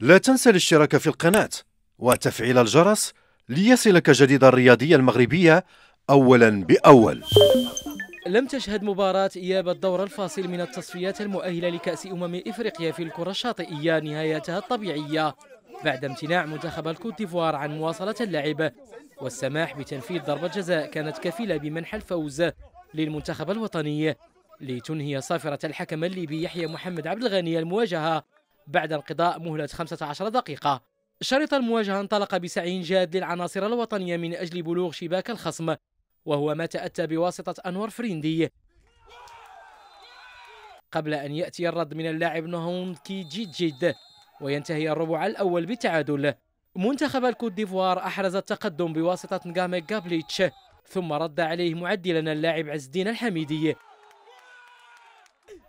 لا تنسى الاشتراك في القناة وتفعيل الجرس ليصلك جديد الرياضية المغربية أولا بأول لم تشهد مباراة إياب الدور الفاصل من التصفيات المؤهلة لكأس أمم إفريقيا في الكرة الشاطئية نهايتها الطبيعية بعد امتناع منتخب الكوت ديفوار عن مواصلة اللعب والسماح بتنفيذ ضربة جزاء كانت كفيلة بمنح الفوز للمنتخب الوطني لتنهي صافرة الحكم الليبي يحيى محمد عبد الغني المواجهة بعد انقضاء مهلة 15 دقيقة شرط المواجهة انطلق بسعي جاد للعناصر الوطنية من أجل بلوغ شباك الخصم وهو ما تأتى بواسطة أنور فريندي قبل أن يأتي الرد من اللاعب نهون كي جيد جيد وينتهي الربع الأول بالتعادل منتخب الكوت ديفوار أحرز التقدم بواسطة نغامي جابليتش ثم رد عليه معدلا اللاعب عز الدين الحميدي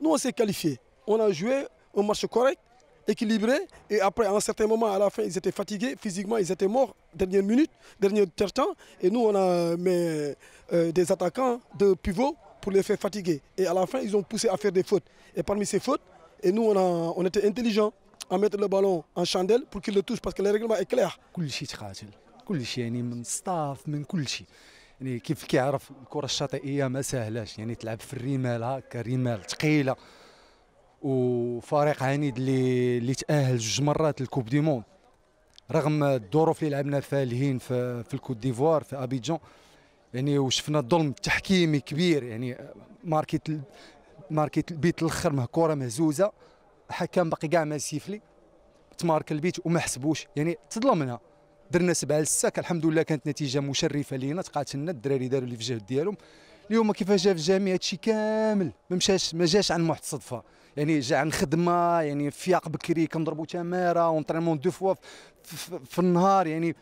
Nous, on s'est qualifiés. On a joué un match correct, équilibré. Et après, à un certain moment, à la fin, ils étaient fatigués. Physiquement, ils étaient morts. Dernière minute, dernier temps. Et nous, on a mis euh, des attaquants de pivot pour les faire fatiguer. Et à la fin, ils ont poussé à faire des fautes. Et parmi ces fautes, et nous, on, a, on était intelligents à mettre le ballon en chandelle pour qu'ils le touchent parce que le règlement est clair. يعني كيف كيعرف الكره الشاطئيه ما سهلاش يعني تلعب في الرمال هكا رمال ثقيله وفريق عنيد اللي اللي تاهل جوج مرات للكوب دي موند رغم الظروف اللي لعبنا فيها لهين في, في الكوت ديفوار في ابيجان يعني وشفنا الظلم التحكيمي كبير يعني ماركيت ماركيت البيت الاخر مه كره مهزوزه حكم باقي كاع ما سيفلي تمارك البيت وما حسبوش يعني تظلمنا درنا سبعه للساك الحمد لله كانت نتيجه مشرفه لينا تقاتلنا الدراري داروا اللي في جهد ديالهم اليوم كيفاش جا في الجامعه هادشي كامل ما مشاش ما جاش عن واحد الصدفه يعني جا عن خدمه يعني فياق بكري كنضربوا تماره اونطريمون دو فوا في النهار يعني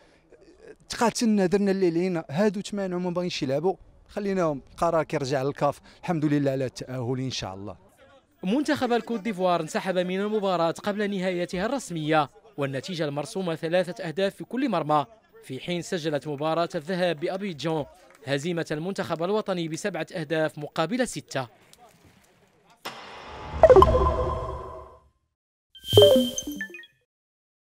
تقاتلنا درنا اللي علينا هادو تمانعوا ما باغينش يلعبوا خليناهم القرار كيرجع للكاف الحمد لله على التاهل ان شاء الله منتخب الكوت ديفوار انسحب من المباراة قبل نهايتها الرسمية والنتيجة المرسومة ثلاثة أهداف في كل مرمى في حين سجلت مباراة الذهاب بأبيجان هزيمة المنتخب الوطني بسبعة أهداف مقابل ستة